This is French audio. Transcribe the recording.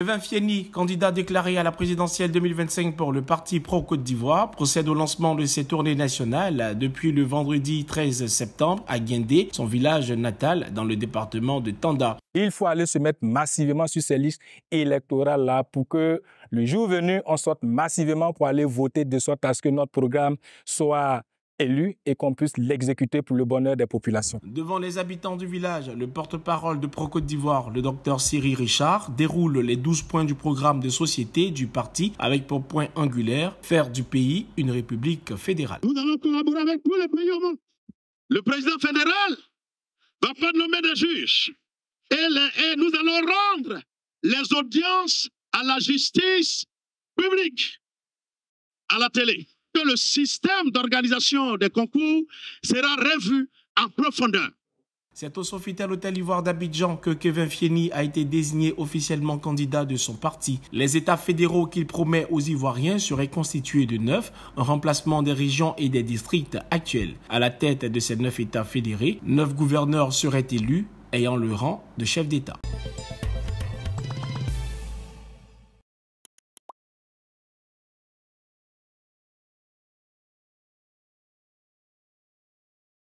Levin Fieni, candidat déclaré à la présidentielle 2025 pour le parti pro-Côte d'Ivoire, procède au lancement de ses tournées nationales depuis le vendredi 13 septembre à Guindé, son village natal dans le département de Tanda. Il faut aller se mettre massivement sur ces listes électorales-là pour que le jour venu, on sorte massivement pour aller voter de sorte à ce que notre programme soit élu et qu'on puisse l'exécuter pour le bonheur des populations. Devant les habitants du village, le porte-parole de Pro-Côte d'Ivoire, le docteur Cyril Richard, déroule les 12 points du programme de société du parti avec pour point angulaire faire du pays une république fédérale. Nous allons collaborer avec tous les pays au Le président fédéral va pas nommer des juges et nous allons rendre les audiences à la justice publique, à la télé le système d'organisation des concours sera revu en profondeur. C'est au Sofitel Hôtel Ivoire d'Abidjan que Kevin Fieni a été désigné officiellement candidat de son parti. Les États fédéraux qu'il promet aux Ivoiriens seraient constitués de neuf, en remplacement des régions et des districts actuels. À la tête de ces neuf États fédérés, neuf gouverneurs seraient élus, ayant le rang de chef d'État.